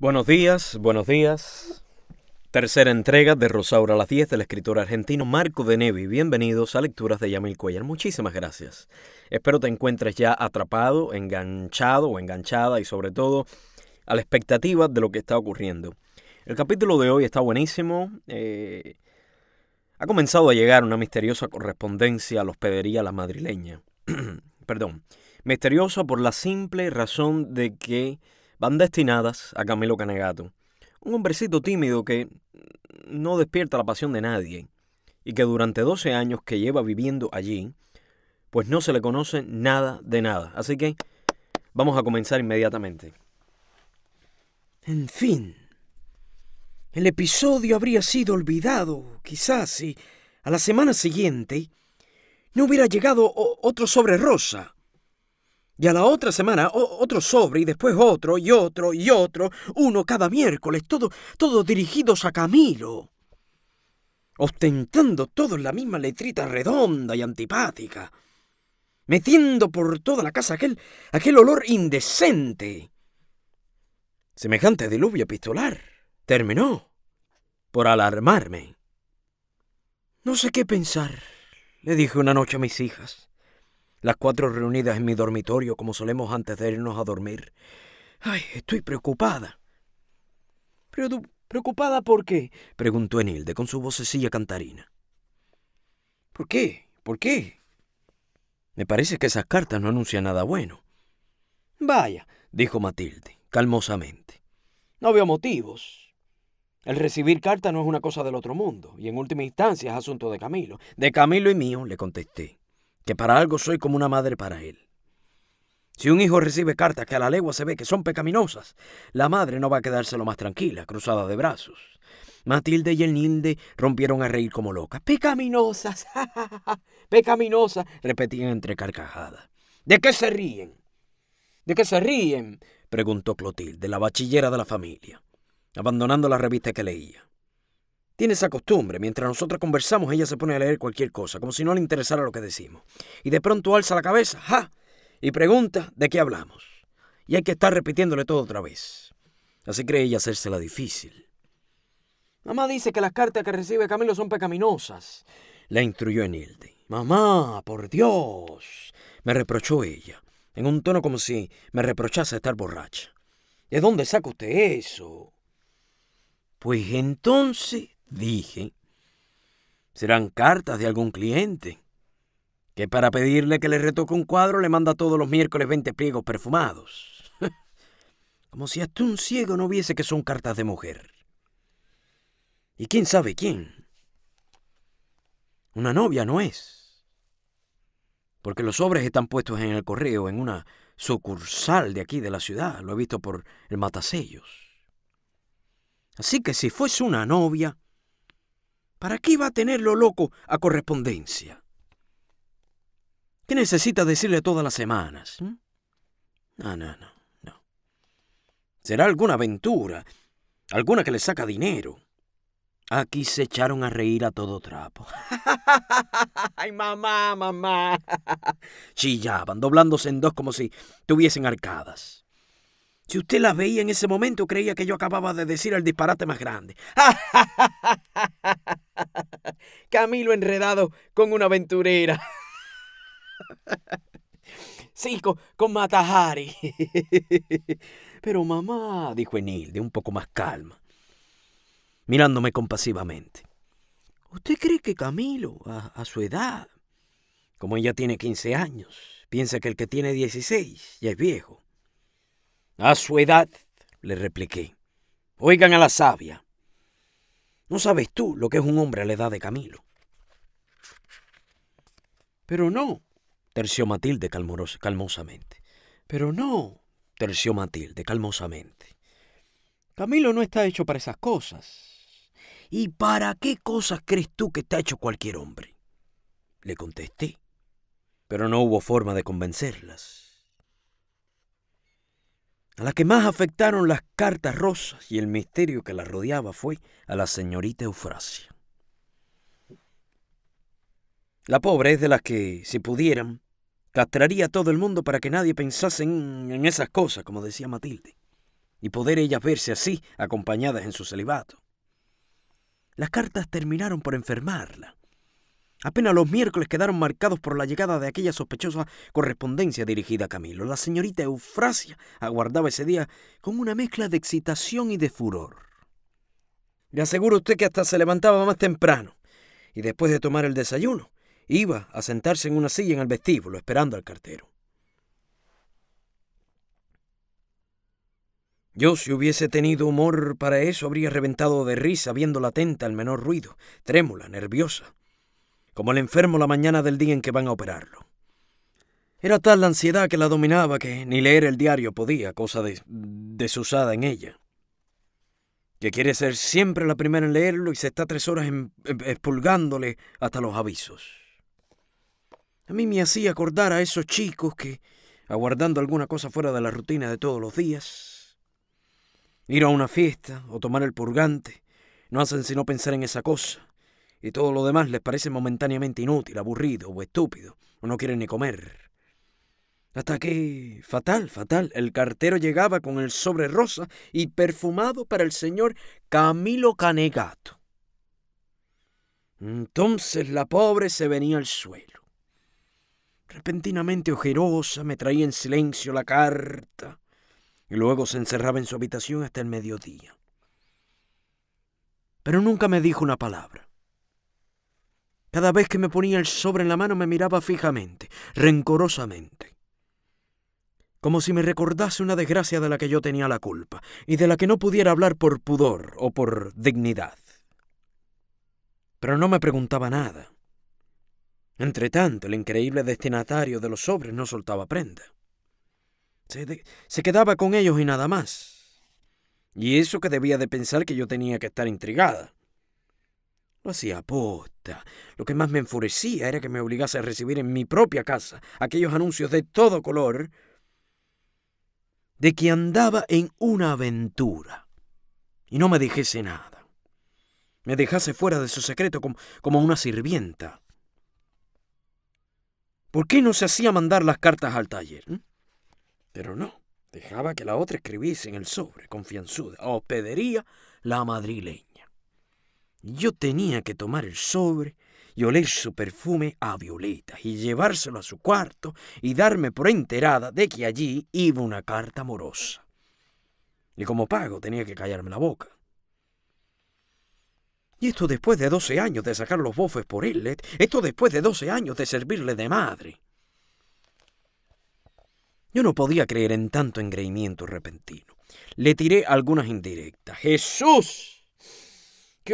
Buenos días, buenos días. Tercera entrega de Rosaura las 10 del escritor argentino Marco de Nevi. Bienvenidos a Lecturas de Yamil Cuellar. Muchísimas gracias. Espero te encuentres ya atrapado, enganchado o enganchada y sobre todo a la expectativa de lo que está ocurriendo. El capítulo de hoy está buenísimo. Eh, ha comenzado a llegar una misteriosa correspondencia a la hospedería La Madrileña. Perdón. Misteriosa por la simple razón de que van destinadas a Camilo Canegato, un hombrecito tímido que no despierta la pasión de nadie y que durante 12 años que lleva viviendo allí, pues no se le conoce nada de nada. Así que vamos a comenzar inmediatamente. En fin, el episodio habría sido olvidado, quizás, si a la semana siguiente no hubiera llegado otro sobre Rosa. Y a la otra semana otro sobre y después otro y otro y otro, uno cada miércoles, todo, todos dirigidos a Camilo. Ostentando todos la misma letrita redonda y antipática. Metiendo por toda la casa aquel, aquel olor indecente. Semejante diluvio epistolar. Terminó por alarmarme. No sé qué pensar, le dije una noche a mis hijas las cuatro reunidas en mi dormitorio como solemos antes de irnos a dormir. Ay, estoy preocupada. ¿Preocupada por qué? preguntó Enilde con su vocecilla cantarina. ¿Por qué? ¿Por qué? Me parece que esas cartas no anuncian nada bueno. Vaya, dijo Matilde, calmosamente. No veo motivos. El recibir cartas no es una cosa del otro mundo, y en última instancia es asunto de Camilo. De Camilo y mío, le contesté que para algo soy como una madre para él. Si un hijo recibe cartas que a la legua se ve que son pecaminosas, la madre no va a quedárselo más tranquila, cruzada de brazos. Matilde y el Nilde rompieron a reír como locas. ¡Pecaminosas! ¡Pecaminosas! repetían entre carcajadas. ¿De qué se ríen? ¿De qué se ríen? preguntó Clotilde, la bachillera de la familia, abandonando la revista que leía. Tiene esa costumbre. Mientras nosotros conversamos, ella se pone a leer cualquier cosa, como si no le interesara lo que decimos. Y de pronto alza la cabeza, ¡ja! Y pregunta de qué hablamos. Y hay que estar repitiéndole todo otra vez. Así cree ella hacérsela difícil. Mamá dice que las cartas que recibe Camilo son pecaminosas. La instruyó Enilde. Mamá, por Dios. Me reprochó ella, en un tono como si me reprochase estar borracha. ¿De dónde saca usted eso? Pues entonces dije. Serán cartas de algún cliente, que para pedirle que le retoque un cuadro le manda todos los miércoles 20 pliegos perfumados. Como si hasta un ciego no viese que son cartas de mujer. ¿Y quién sabe quién? Una novia no es. Porque los sobres están puestos en el correo, en una sucursal de aquí de la ciudad. Lo he visto por el matasellos. Así que si fuese una novia, ¿Para qué va a tenerlo loco a correspondencia? ¿Qué necesita decirle todas las semanas? ¿Mm? No, no, no, no. Será alguna aventura, alguna que le saca dinero. Aquí se echaron a reír a todo trapo. ¡Ay, mamá, mamá! Chillaban, doblándose en dos como si tuviesen arcadas. Si usted la veía en ese momento, creía que yo acababa de decir el disparate más grande. Camilo enredado con una aventurera. Sí, con, con Matahari. Pero mamá, dijo enil de un poco más calma, mirándome compasivamente. ¿Usted cree que Camilo, a, a su edad, como ella tiene 15 años, piensa que el que tiene 16 ya es viejo? A su edad, le repliqué. Oigan a la sabia. No sabes tú lo que es un hombre a la edad de Camilo. Pero no, terció Matilde calmosamente. Pero no, terció Matilde calmosamente. Camilo no está hecho para esas cosas. ¿Y para qué cosas crees tú que está hecho cualquier hombre? Le contesté, pero no hubo forma de convencerlas. A la que más afectaron las cartas rosas y el misterio que las rodeaba fue a la señorita Eufrasia. La pobre es de las que, si pudieran, castraría a todo el mundo para que nadie pensase en, en esas cosas, como decía Matilde, y poder ellas verse así, acompañadas en su celibato. Las cartas terminaron por enfermarla Apenas los miércoles quedaron marcados por la llegada de aquella sospechosa correspondencia dirigida a Camilo. La señorita Eufrasia aguardaba ese día con una mezcla de excitación y de furor. Le aseguro usted que hasta se levantaba más temprano y después de tomar el desayuno iba a sentarse en una silla en el vestíbulo esperando al cartero. Yo, si hubiese tenido humor para eso, habría reventado de risa viéndola atenta al menor ruido, trémula, nerviosa como el enfermo la mañana del día en que van a operarlo. Era tal la ansiedad que la dominaba que ni leer el diario podía, cosa de, desusada en ella. Que quiere ser siempre la primera en leerlo y se está tres horas expulgándole em-, em-, hasta los avisos. A mí me hacía acordar a esos chicos que, aguardando alguna cosa fuera de la rutina de todos los días, ir a una fiesta o tomar el purgante, no hacen sino pensar en esa cosa, y todo lo demás les parece momentáneamente inútil, aburrido o estúpido, o no quieren ni comer. Hasta que, fatal, fatal, el cartero llegaba con el sobre rosa y perfumado para el señor Camilo Canegato. Entonces la pobre se venía al suelo. Repentinamente ojerosa me traía en silencio la carta y luego se encerraba en su habitación hasta el mediodía. Pero nunca me dijo una palabra. Cada vez que me ponía el sobre en la mano me miraba fijamente, rencorosamente, como si me recordase una desgracia de la que yo tenía la culpa y de la que no pudiera hablar por pudor o por dignidad. Pero no me preguntaba nada. Entretanto, el increíble destinatario de los sobres no soltaba prenda. Se, se, quedaba con ellos y nada más. Y eso que debía de pensar que yo tenía que estar intrigada. Lo hacía aposta. Lo que más me enfurecía era que me obligase a recibir en mi propia casa aquellos anuncios de todo color de que andaba en una aventura y no me dijese nada. Me dejase fuera de su secreto como, una sirvienta. ¿Por qué no se hacía mandar las cartas al taller? ¿Mm? Pero no, dejaba que la otra escribiese en el sobre, confianzuda, hospedería la madrileña. Yo tenía que tomar el sobre y oler su perfume a Violeta y llevárselo a su cuarto y darme por enterada de que allí iba una carta amorosa. Y como pago tenía que callarme la boca. Y esto después de doce años de sacar los bofes por él, esto después de doce años de servirle de madre. Yo no podía creer en tanto engreimiento repentino. Le tiré algunas indirectas. ¡Jesús!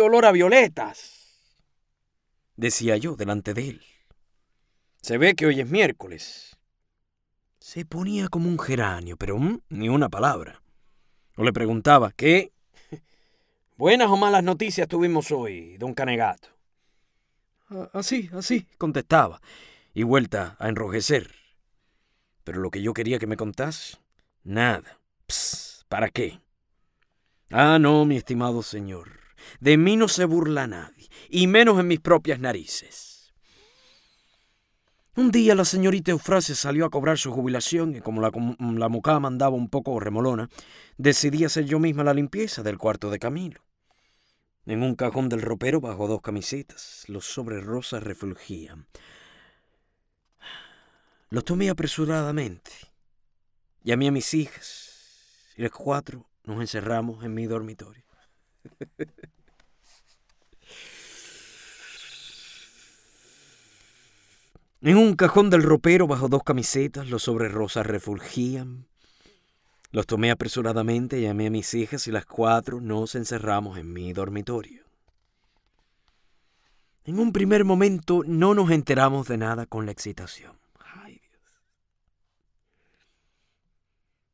olor a violetas! decía yo delante de él. Se ve que hoy es miércoles. Se ponía como un geranio, pero mm, ni una palabra. O le preguntaba, ¿qué? Buenas o malas noticias tuvimos hoy, don Canegato. Ah, así, así, contestaba, y vuelta a enrojecer. Pero lo que yo quería que me contase nada. Ps. ¿Para qué? Ah, no, mi estimado señor. De mí no se burla nadie, y menos en mis propias narices. Un día la señorita Eufrasia salió a cobrar su jubilación y como la, la mucama andaba un poco remolona, decidí hacer yo misma la limpieza del cuarto de Camilo. En un cajón del ropero bajo dos camisetas, los sobre rosas refugían. Los tomé apresuradamente. Llamé a mis hijas y las cuatro nos encerramos en mi dormitorio. En un cajón del ropero bajo dos camisetas los sobres rosas refulgían. Los tomé apresuradamente, llamé a mis hijas y las cuatro nos encerramos en mi dormitorio. En un primer momento no nos enteramos de nada con la excitación.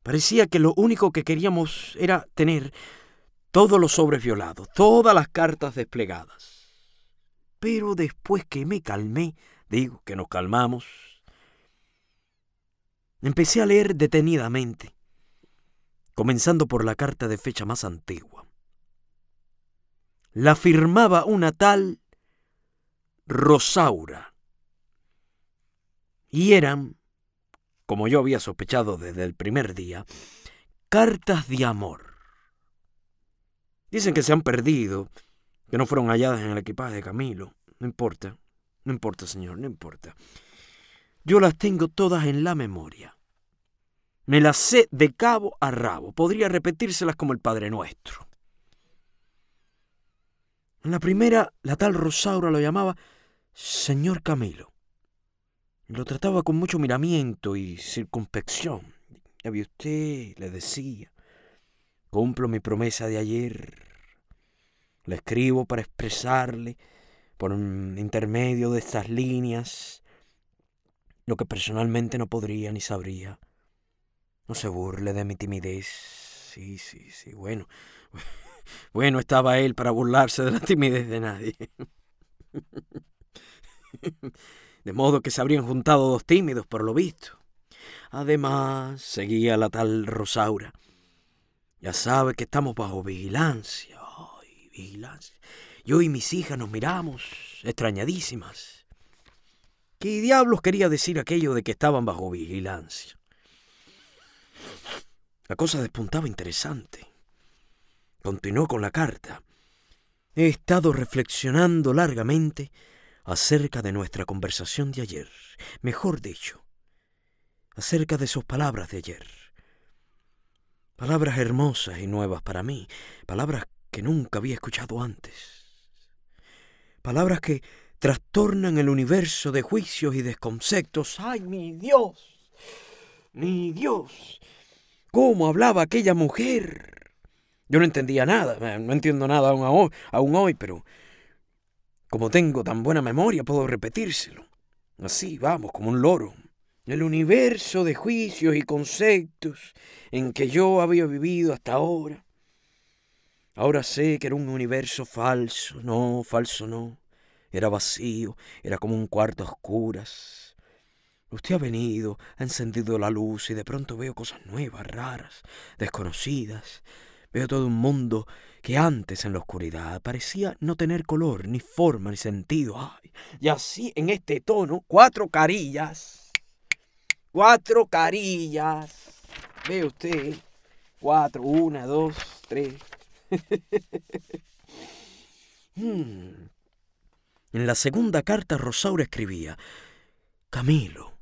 Parecía que lo único que queríamos era tener todos los sobres violados, todas las cartas desplegadas. Pero después que me calmé, digo, que nos calmamos, empecé a leer detenidamente, comenzando por la carta de fecha más antigua. La firmaba una tal Rosaura, y eran, como yo había sospechado desde el primer día, cartas de amor. Dicen que se han perdido, que no fueron halladas en el equipaje de Camilo, no importa. No importa, señor, no importa. Yo las tengo todas en la memoria. Me las sé de cabo a rabo. Podría repetírselas como el Padre Nuestro. En la primera, la tal Rosaura lo llamaba Señor Camilo. Lo trataba con mucho miramiento y circunspección. Ya vi usted, le decía, cumplo mi promesa de ayer. Le escribo para expresarle por un intermedio de estas líneas, lo que personalmente no podría ni sabría. No se burle de mi timidez. Sí, sí, sí, bueno. Bueno estaba él para burlarse de la timidez de nadie. De modo que se habrían juntado dos tímidos, por lo visto. Además, seguía la tal Rosaura. Ya sabe que estamos bajo vigilancia. Ay, vigilancia. Yo y mis hijas nos miramos, extrañadísimas. ¿Qué diablos quería decir aquello de que estaban bajo vigilancia? La cosa despuntaba interesante. Continuó con la carta. He estado reflexionando largamente acerca de nuestra conversación de ayer, mejor dicho, acerca de sus palabras de ayer. Palabras hermosas y nuevas para mí, palabras que nunca había escuchado antes palabras que trastornan el universo de juicios y desconceptos. ¡Ay, mi Dios! ¡Mi Dios! ¿Cómo hablaba aquella mujer? Yo no entendía nada, eh, no entiendo nada aún, hoy, hoy, pero como tengo tan buena memoria puedo repetírselo. Así vamos, como un loro. El universo de juicios y conceptos en que yo había vivido hasta ahora Ahora sé que era un universo falso, no, falso no. Era vacío, era como un cuarto a oscuras. Usted ha venido, ha encendido la luz y de pronto veo cosas nuevas, raras, desconocidas. Veo todo un mundo que antes en la oscuridad parecía no tener color, ni forma, ni sentido. Ay, y así en este tono, cuatro carillas. Cuatro carillas. Ve usted. Cuatro, una, dos, tres, en la segunda carta Rosaura escribía, Camilo.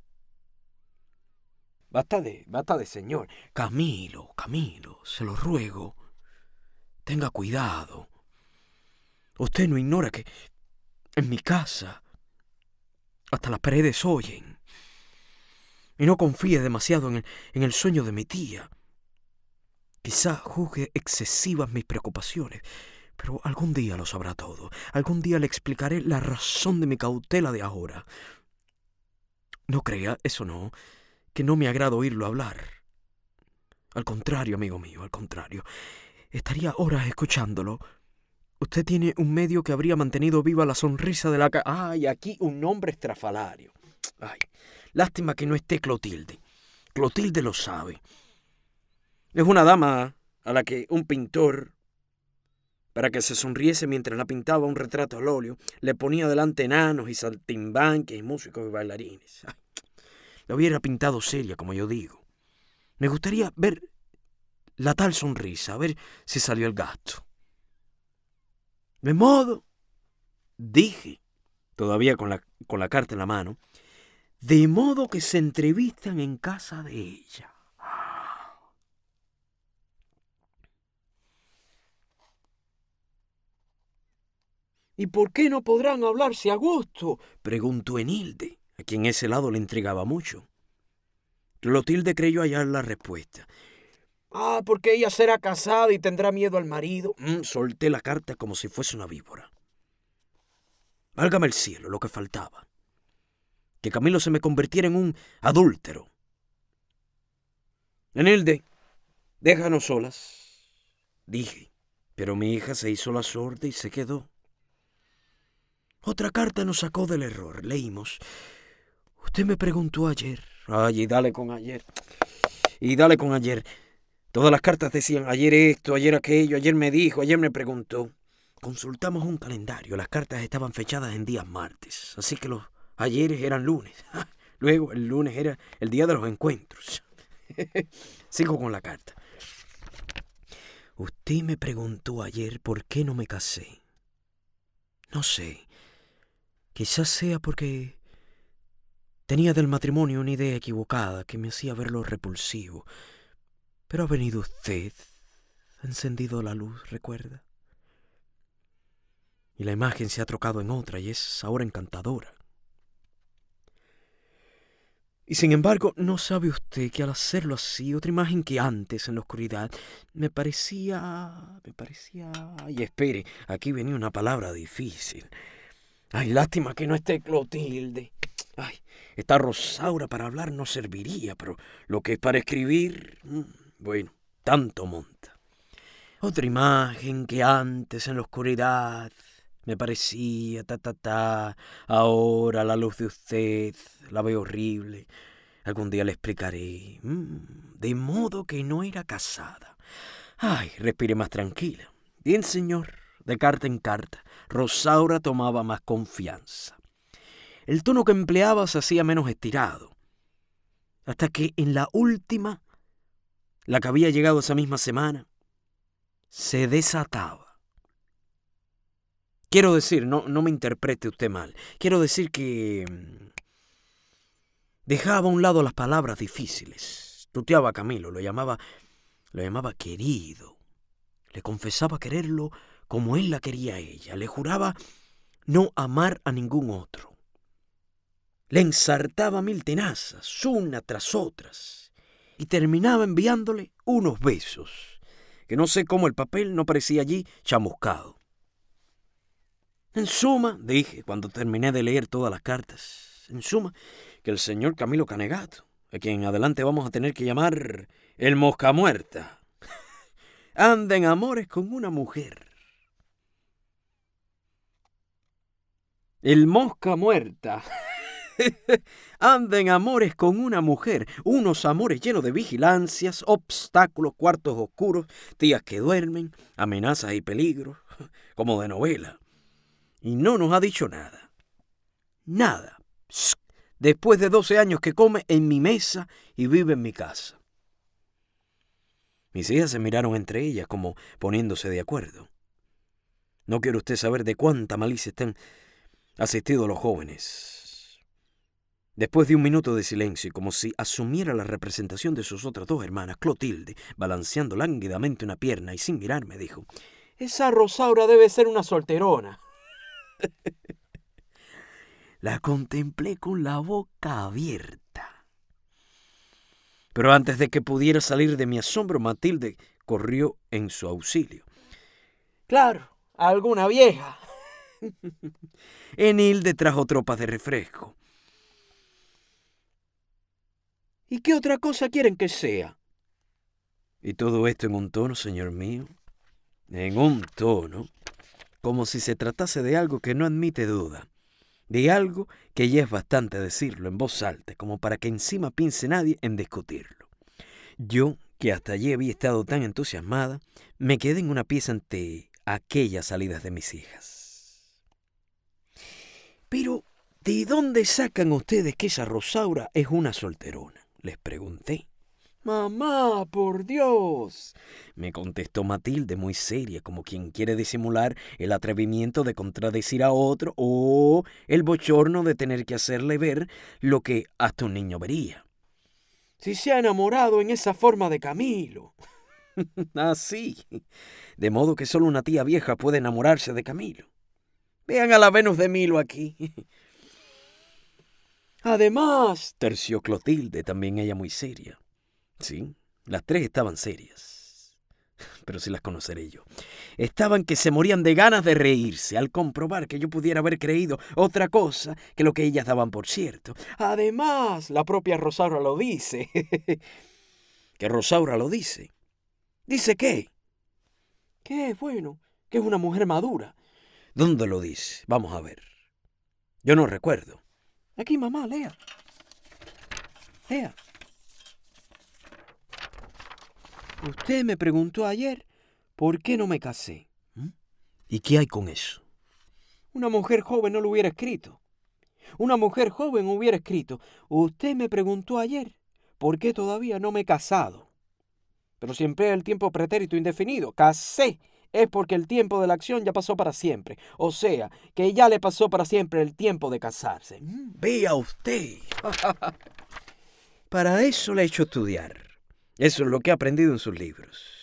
Basta de, basta de, señor. Camilo, Camilo, se lo ruego. Tenga cuidado. Usted no ignora que en mi casa hasta las paredes oyen. Y no confíe demasiado en el, en el sueño de mi tía. Quizá juzgue excesivas mis preocupaciones, pero algún día lo sabrá todo. Algún día le explicaré la razón de mi cautela de ahora. No crea, eso no, que no me agrada oírlo hablar. Al contrario, amigo mío, al contrario. Estaría horas escuchándolo. Usted tiene un medio que habría mantenido viva la sonrisa de la... Ca ¡Ay, aquí un nombre estrafalario! ¡Ay! Lástima que no esté Clotilde. Clotilde lo sabe. Es una dama a la que un pintor, para que se sonriese mientras la pintaba un retrato al óleo, le ponía delante enanos y saltimbanques y músicos y bailarines. la hubiera pintado seria, como yo digo. Me gustaría ver la tal sonrisa, a ver si salió el gasto. De modo, dije, todavía con la, con la carta en la mano, de modo que se entrevistan en casa de ella. ¿Y por qué no podrán hablarse a gusto? preguntó Enilde, a quien ese lado le intrigaba mucho. Clotilde creyó hallar la respuesta. Ah, porque ella será casada y tendrá miedo al marido. Mm, solté la carta como si fuese una víbora. Válgame el cielo, lo que faltaba. Que Camilo se me convirtiera en un adúltero. Enilde, déjanos solas, dije. Pero mi hija se hizo la sorda y se quedó. Otra carta nos sacó del error. Leímos. Usted me preguntó ayer. Ay, y dale con ayer. Y dale con ayer. Todas las cartas decían ayer esto, ayer aquello, ayer me dijo, ayer me preguntó. Consultamos un calendario. Las cartas estaban fechadas en días martes. Así que los ayeres eran lunes. Luego el lunes era el día de los encuentros. Sigo con la carta. Usted me preguntó ayer por qué no me casé. No sé. Quizás sea porque tenía del matrimonio una idea equivocada que me hacía verlo repulsivo. Pero ha venido usted, ha encendido la luz, recuerda. Y la imagen se ha trocado en otra y es ahora encantadora. Y sin embargo, no sabe usted que al hacerlo así, otra imagen que antes en la oscuridad me parecía. me parecía. Y espere, aquí venía una palabra difícil. Ay, lástima que no esté Clotilde. Ay, esta Rosaura para hablar no serviría, pero lo que es para escribir, mm, bueno, tanto monta. Otra imagen que antes en la oscuridad me parecía ta ta ta, ahora la luz de usted la veo horrible. Algún día le explicaré. Mm, de modo que no era casada. Ay, respire más tranquila. Bien, señor de carta en carta, Rosaura tomaba más confianza. El tono que empleaba se hacía menos estirado, hasta que en la última, la que había llegado esa misma semana, se desataba. Quiero decir, no, no me interprete usted mal, quiero decir que mm, dejaba a un lado las palabras difíciles. Tuteaba a Camilo, lo llamaba, lo llamaba querido, le confesaba quererlo como él la quería a ella. Le juraba no amar a ningún otro. Le ensartaba mil tenazas, una tras otras, y terminaba enviándole unos besos, que no sé cómo el papel no parecía allí chamuscado. En suma, dije cuando terminé de leer todas las cartas, en suma, que el señor Camilo Canegato, a quien adelante vamos a tener que llamar el Mosca Muerta, anda en amores con una mujer El mosca muerta. anden amores con una mujer, unos amores llenos de vigilancias, obstáculos, cuartos oscuros, tías que duermen, amenazas y peligros, como de novela. Y no nos ha dicho nada. Nada. Después de 12 años que come en mi mesa y vive en mi casa. Mis hijas se miraron entre ellas como poniéndose de acuerdo. No quiere usted saber de cuánta malicia están asistido a los jóvenes. Después de un minuto de silencio, como si asumiera la representación de sus otras dos hermanas, Clotilde, balanceando lánguidamente una pierna y sin mirarme, dijo, Esa Rosaura debe ser una solterona. la contemplé con la boca abierta. Pero antes de que pudiera salir de mi asombro, Matilde corrió en su auxilio. Claro, alguna vieja. Enilde trajo tropas de refresco. ¿Y qué otra cosa quieren que sea? Y todo esto en un tono, señor mío, en un tono, como si se tratase de algo que no admite duda, de algo que ya es bastante decirlo en voz alta, como para que encima piense nadie en discutirlo. Yo, que hasta allí había estado tan entusiasmada, me quedé en una pieza ante aquellas salidas de mis hijas. Pero, ¿de dónde sacan ustedes que esa Rosaura es una solterona? Les pregunté. Mamá, por Dios, me contestó Matilde muy seria, como quien quiere disimular el atrevimiento de contradecir a otro o el bochorno de tener que hacerle ver lo que hasta un niño vería. Si se ha enamorado en esa forma de Camilo. Así. Ah, de modo que solo una tía vieja puede enamorarse de Camilo. Vean a la Venus de Milo aquí. Además, terció Clotilde, también ella muy seria. Sí, las tres estaban serias. Pero sí las conoceré yo. Estaban que se morían de ganas de reírse al comprobar que yo pudiera haber creído otra cosa que lo que ellas daban por cierto. Además, la propia Rosaura lo dice. que Rosaura lo dice. ¿Dice qué? Que bueno, que es una mujer madura, ¿Dónde lo dice? Vamos a ver. Yo no recuerdo. Aquí, mamá, lea. Lea. Usted me preguntó ayer por qué no me casé. ¿Mm? ¿Y qué hay con eso? Una mujer joven no lo hubiera escrito. Una mujer joven hubiera escrito. Usted me preguntó ayer por qué todavía no me he casado. Pero siempre es el tiempo pretérito indefinido. Casé es porque el tiempo de la acción ya pasó para siempre. O sea, que ya le pasó para siempre el tiempo de casarse. Mm, vea usted. para eso le he hecho estudiar. Eso es lo que he aprendido en sus libros.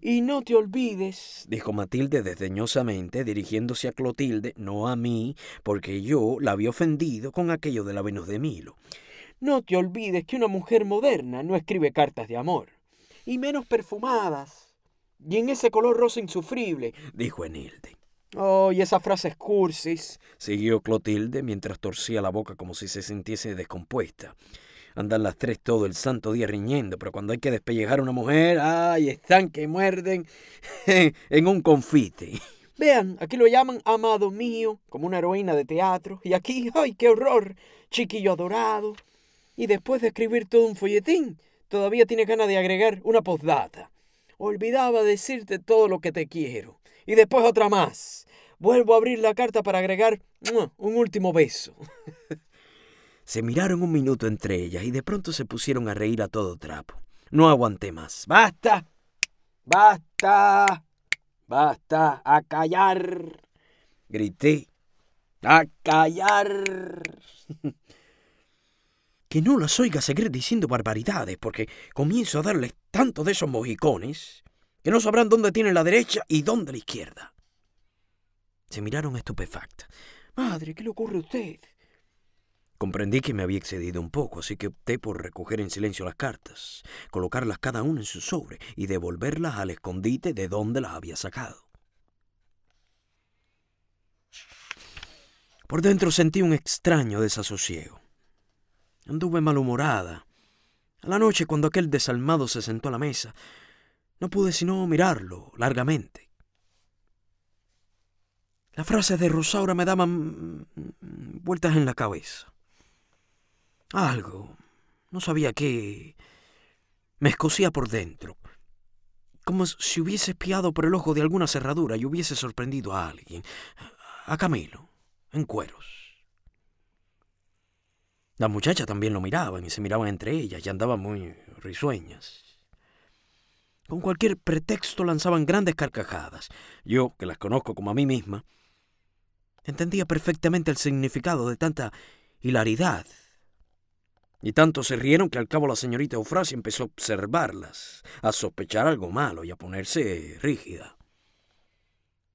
Y no te olvides, dijo Matilde desdeñosamente, dirigiéndose a Clotilde, no a mí, porque yo la había ofendido con aquello de la Venus de Milo. No te olvides que una mujer moderna no escribe cartas de amor, y menos perfumadas y en ese color rosa insufrible, dijo Enilde. Oh, y esas frases cursis, siguió Clotilde mientras torcía la boca como si se sintiese descompuesta. Andan las tres todo el santo día riñendo, pero cuando hay que despellejar a una mujer, ¡ay! Están que muerden en un confite. Vean, aquí lo llaman amado mío, como una heroína de teatro, y aquí, ¡ay, qué horror! Chiquillo adorado. Y después de escribir todo un folletín, todavía tiene ganas de agregar una postdata. Olvidaba decirte todo lo que te quiero. Y después otra más. Vuelvo a abrir la carta para agregar un último beso. se miraron un minuto entre ellas y de pronto se pusieron a reír a todo trapo. No aguanté más. ¡Basta! ¡Basta! ¡Basta! ¡A callar! Grité. ¡A callar! que no las oiga seguir diciendo barbaridades, porque comienzo a darles tanto de esos mojicones que no sabrán dónde tienen la derecha y dónde la izquierda. Se miraron estupefactas. Madre, ¿qué le ocurre a usted? Comprendí que me había excedido un poco, así que opté por recoger en silencio las cartas, colocarlas cada una en su sobre y devolverlas al escondite de donde las había sacado. Por dentro sentí un extraño desasosiego. Anduve malhumorada. A la noche, cuando aquel desalmado se sentó a la mesa, no pude sino mirarlo largamente. Las frases de Rosaura me daban vueltas en la cabeza. Algo, no sabía qué, me escocía por dentro, como si hubiese espiado por el ojo de alguna cerradura y hubiese sorprendido a alguien, a Camilo, en cueros. Las muchachas también lo miraban y se miraban entre ellas y andaban muy risueñas. Con cualquier pretexto lanzaban grandes carcajadas. Yo, que las conozco como a mí misma, entendía perfectamente el significado de tanta hilaridad. Y tanto se rieron que al cabo la señorita Eufrasia empezó a observarlas, a sospechar algo malo y a ponerse rígida.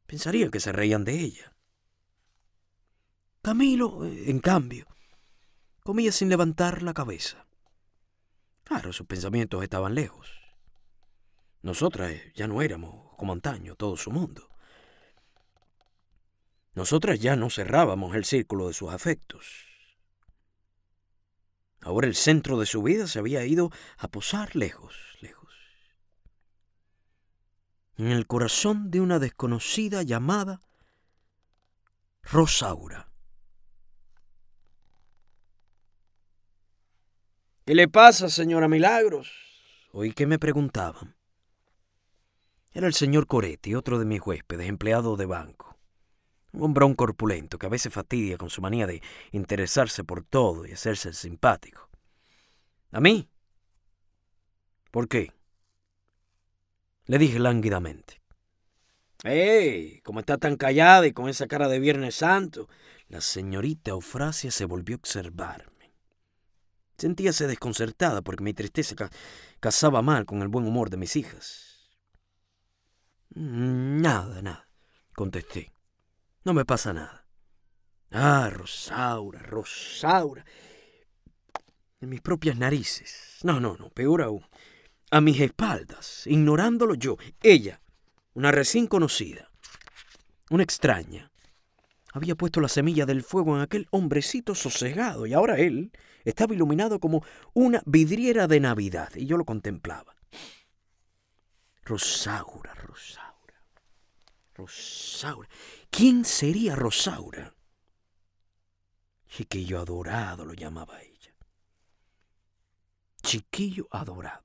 Pensaría que se reían de ella. Camilo, en cambio, comía sin levantar la cabeza. Claro, sus pensamientos estaban lejos. Nosotras eh, ya no éramos, como antaño, todo su mundo. Nosotras ya no cerrábamos el círculo de sus afectos. Ahora el centro de su vida se había ido a posar lejos, lejos. En el corazón de una desconocida llamada Rosaura. ¿Qué le pasa, señora Milagros? Oí que me preguntaban. Era el señor Coretti, otro de mis huéspedes, empleado de banco. Un hombrón corpulento que a veces fastidia con su manía de interesarse por todo y hacerse simpático. ¿A mí? ¿Por qué? Le dije lánguidamente. ¡Ey! Como está tan callada y con esa cara de Viernes Santo? La señorita Eufrasia se volvió a observar. Sentíase desconcertada porque mi tristeza casaba mal con el buen humor de mis hijas. Nada, nada, contesté. No me pasa nada. Ah, Rosaura, Rosaura. En mis propias narices. No, no, no, peor aún. A mis espaldas, ignorándolo yo, ella, una recién conocida, una extraña, había puesto la semilla del fuego en aquel hombrecito sosegado y ahora él, estaba iluminado como una vidriera de Navidad y yo lo contemplaba. Rosaura, Rosaura, Rosaura. ¿Quién sería Rosaura? Chiquillo adorado lo llamaba ella. Chiquillo adorado.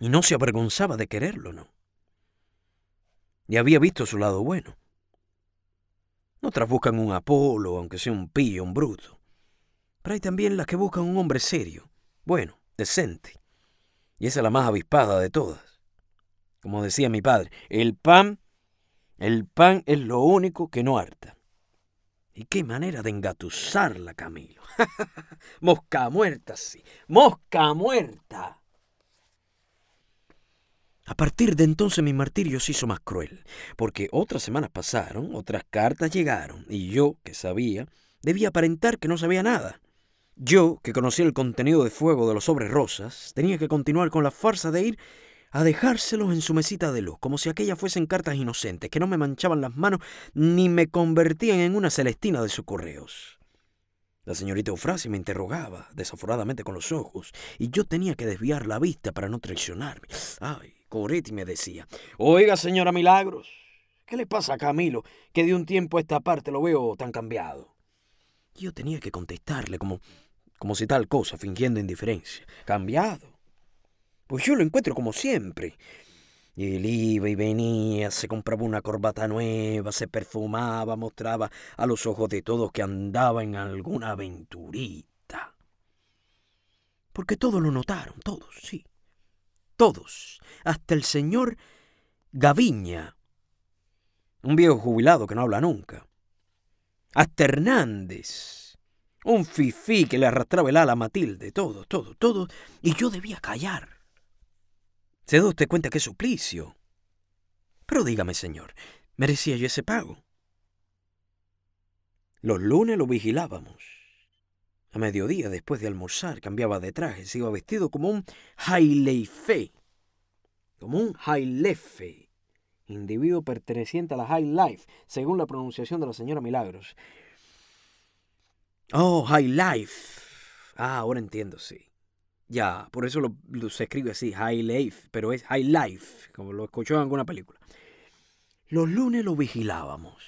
Y no se avergonzaba de quererlo, ¿no? Y había visto su lado bueno. Otras buscan un Apolo, aunque sea un pillo, un bruto pero hay también las que buscan un hombre serio, bueno, decente. Y esa es la más avispada de todas. Como decía mi padre, el pan, el pan es lo único que no harta. Y qué manera de engatusarla, Camilo. mosca muerta, sí. Mosca muerta. A partir de entonces mi martirio se hizo más cruel, porque otras semanas pasaron, otras cartas llegaron, y yo, que sabía, debía aparentar que no sabía nada. Yo, que conocía el contenido de fuego de los sobres rosas, tenía que continuar con la farsa de ir a dejárselos en su mesita de luz, como si aquellas fuesen cartas inocentes, que no me manchaban las manos ni me convertían en una celestina de sus correos. La señorita Eufrasia me interrogaba desaforadamente con los ojos, y yo tenía que desviar la vista para no traicionarme. Ay, Coretti me decía, oiga señora Milagros, ¿qué le pasa a Camilo, que de un tiempo a esta parte lo veo tan cambiado? Yo tenía que contestarle como como si tal cosa, fingiendo indiferencia. Cambiado. Pues yo lo encuentro como siempre. Él iba y venía, se compraba una corbata nueva, se perfumaba, mostraba a los ojos de todos que andaba en alguna aventurita. Porque todos lo notaron, todos, sí. Todos, hasta el señor Gaviña, un viejo jubilado que no habla nunca. Hasta Hernández un fifí que le arrastraba el ala a Matilde, todo, todo, todo, y yo debía callar. ¿Se da usted cuenta qué suplicio? Pero dígame, señor, ¿merecía yo ese pago? Los lunes lo vigilábamos. A mediodía, después de almorzar, cambiaba de traje, se iba vestido como un jaileife, como un jailefe, individuo perteneciente a la high life, según la pronunciación de la señora Milagros. Oh, High Life. Ah, ahora entiendo, sí. Ya, por eso lo, se escribe así, High Life, pero es High Life, como lo escuchó en alguna película. Los lunes lo vigilábamos.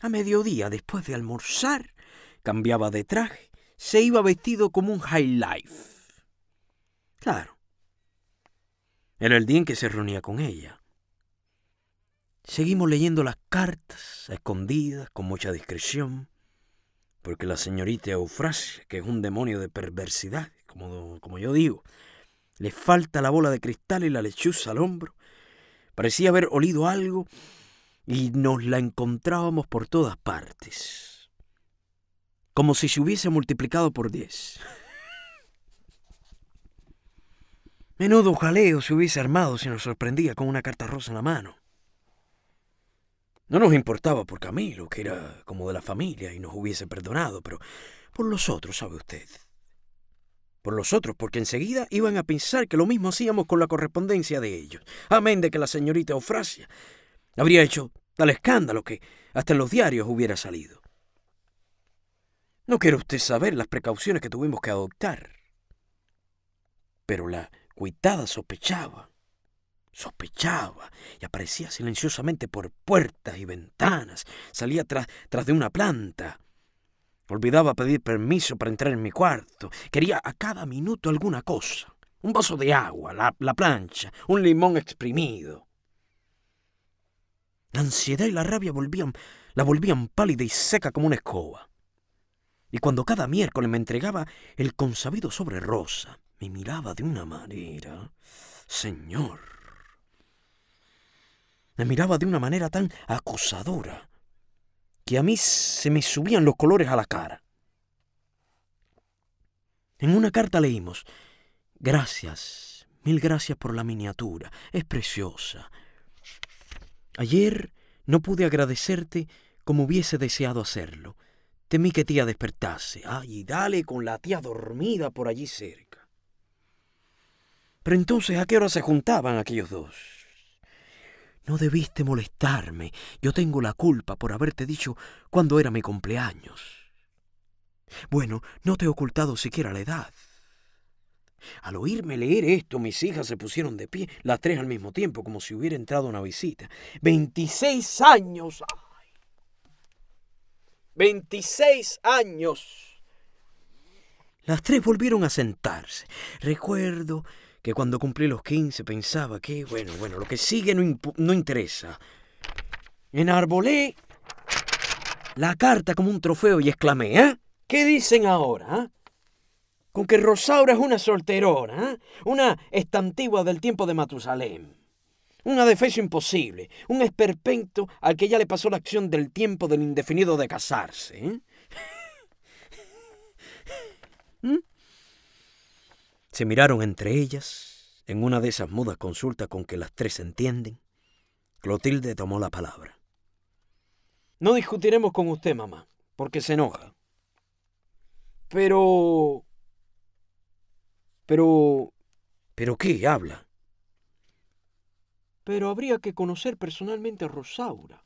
A mediodía, después de almorzar, cambiaba de traje, se iba vestido como un High Life. Claro. Era el día en que se reunía con ella. Seguimos leyendo las cartas, escondidas, con mucha discreción porque la señorita Eufrasia, que es un demonio de perversidad, como, como yo digo, le falta la bola de cristal y la lechuza al hombro. Parecía haber olido algo y nos la encontrábamos por todas partes. Como si se hubiese multiplicado por diez. Menudo jaleo se hubiese armado si nos sorprendía con una carta rosa en la mano. No nos importaba por Camilo, que era como de la familia y nos hubiese perdonado, pero por los otros, sabe usted. Por los otros, porque enseguida iban a pensar que lo mismo hacíamos con la correspondencia de ellos. Amén de que la señorita Ofracia habría hecho tal escándalo que hasta en los diarios hubiera salido. No quiere usted saber las precauciones que tuvimos que adoptar. Pero la cuitada sospechaba. Sospechaba y aparecía silenciosamente por puertas y ventanas, salía tras, de una planta. Olvidaba pedir permiso para entrar en mi cuarto. Quería a cada minuto alguna cosa. Un vaso de agua, la, plancha, un limón exprimido. La ansiedad y la rabia volvían, la volvían pálida y seca como una escoba. Y cuando cada miércoles me entregaba el consabido sobre rosa, me miraba de una manera. Señor, la miraba de una manera tan acusadora que a mí se me subían los colores a la cara. En una carta leímos, gracias, mil gracias por la miniatura, es preciosa. Ayer no pude agradecerte como hubiese deseado hacerlo. Temí que tía despertase. Ay, dale con la tía dormida por allí cerca. Pero entonces, ¿a qué hora se juntaban aquellos dos? No debiste molestarme. Yo tengo la culpa por haberte dicho cuándo era mi cumpleaños. Bueno, no te he ocultado siquiera la edad. Al oírme leer esto, mis hijas se pusieron de pie, las tres al mismo tiempo, como si hubiera entrado una visita. ¡Veintiséis años! ¡Veintiséis años! Las tres volvieron a sentarse. Recuerdo que cuando cumplí los 15 pensaba que, bueno, bueno, lo que sigue no, no interesa. Enarbolé la carta como un trofeo y exclamé, ¿eh? ¿Qué dicen ahora? Eh? Con que Rosaura es una solterona, ¿eh? una estantigua del tiempo de Matusalén. una adefeso imposible, un esperpento al que ya le pasó la acción del tiempo del indefinido de casarse. ¿eh? ¿Mm? Se miraron entre ellas en una de esas mudas consultas con que las tres entienden. Clotilde tomó la palabra. No discutiremos con usted, mamá, porque se enoja. Pero... Pero... ¿Pero qué? Habla. Pero habría que conocer personalmente a Rosaura.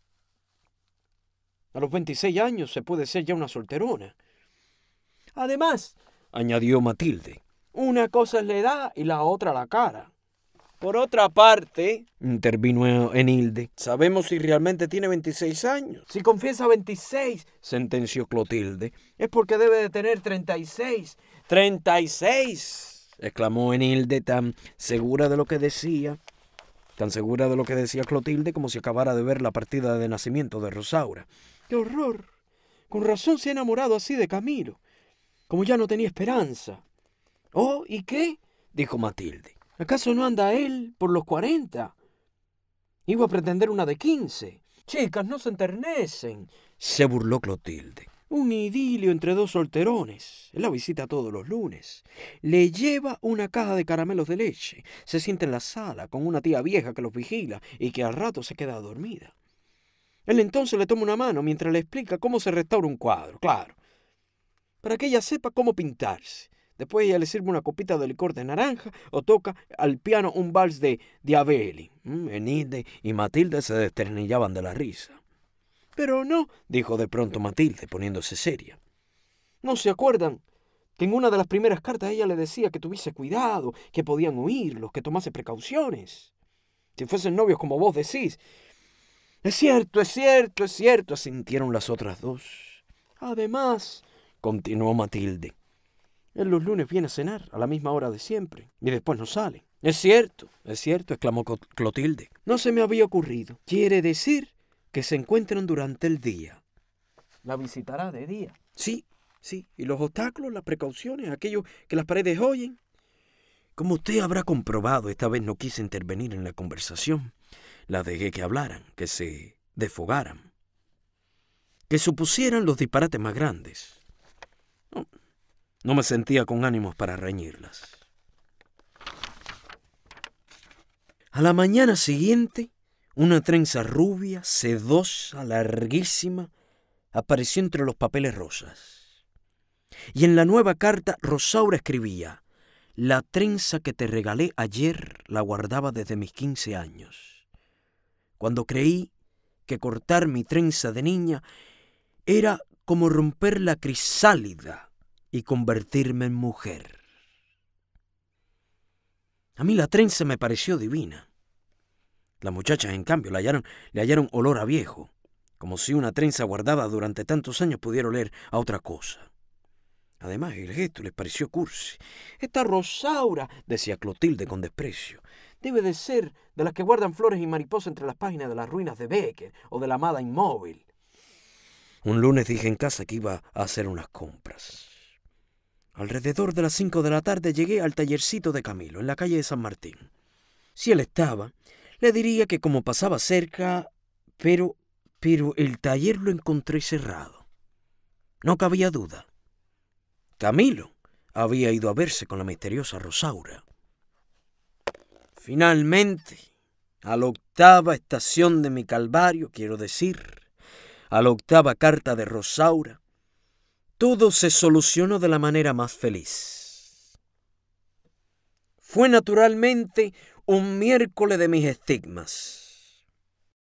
A los 26 años se puede ser ya una solterona. Además, añadió Matilde, una cosa es la edad y la otra la cara. Por otra parte, intervino Enilde, sabemos si realmente tiene 26 años. Si confiesa 26, sentenció Clotilde, es porque debe de tener 36. ¡36! exclamó Enilde tan segura de lo que decía, tan segura de lo que decía Clotilde como si acabara de ver la partida de nacimiento de Rosaura. ¡Qué horror! Con razón se ha enamorado así de Camilo, como ya no tenía esperanza. Oh, ¿y qué? dijo Matilde. ¿Acaso no anda él por los cuarenta? Iba a pretender una de quince. Chicas, no se enternecen, se burló Clotilde. Un idilio entre dos solterones. Él la visita todos los lunes. Le lleva una caja de caramelos de leche. Se sienta en la sala con una tía vieja que los vigila y que al rato se queda dormida. Él entonces le toma una mano mientras le explica cómo se restaura un cuadro, claro, para que ella sepa cómo pintarse. Después ella le sirve una copita de licor de naranja o toca al piano un vals de Diabelli. Mm, Enide y Matilde se desternillaban de la risa. Pero no, dijo de pronto Matilde, poniéndose seria. ¿No se acuerdan que en una de las primeras cartas ella le decía que tuviese cuidado, que podían oírlos, que tomase precauciones? Si fuesen novios como vos decís. Es cierto, es cierto, es cierto, asintieron las otras dos. Además, continuó Matilde, él los lunes viene a cenar a la misma hora de siempre y después no sale. Es cierto, es cierto, exclamó Clotilde. No se me había ocurrido. Quiere decir que se encuentran durante el día. La visitará de día. Sí, sí. Y los obstáculos, las precauciones, aquellos que las paredes oyen. Como usted habrá comprobado, esta vez no quise intervenir en la conversación. La dejé que hablaran, que se defogaran, que supusieran los disparates más grandes. No me sentía con ánimos para reñirlas. A la mañana siguiente, una trenza rubia, sedosa, larguísima, apareció entre los papeles rosas. Y en la nueva carta Rosaura escribía, La trenza que te regalé ayer la guardaba desde mis quince años. Cuando creí que cortar mi trenza de niña era como romper la crisálida y convertirme en mujer. A mí la trenza me pareció divina. Las muchachas, en cambio, le hallaron, le hallaron olor a viejo, como si una trenza guardada durante tantos años pudiera oler a otra cosa. Además, el gesto les pareció cursi. Esta Rosaura, decía Clotilde con desprecio, debe de ser de las que guardan flores y mariposas entre las páginas de las ruinas de Becker o de la amada inmóvil. Un lunes dije en casa que iba a hacer unas compras. Alrededor de las cinco de la tarde llegué al tallercito de Camilo, en la calle de San Martín. Si él estaba, le diría que como pasaba cerca, pero... pero el taller lo encontré cerrado. No cabía duda. Camilo había ido a verse con la misteriosa Rosaura. Finalmente, a la octava estación de mi calvario, quiero decir, a la octava carta de Rosaura, todo se solucionó de la manera más feliz. Fue naturalmente un miércoles de mis estigmas.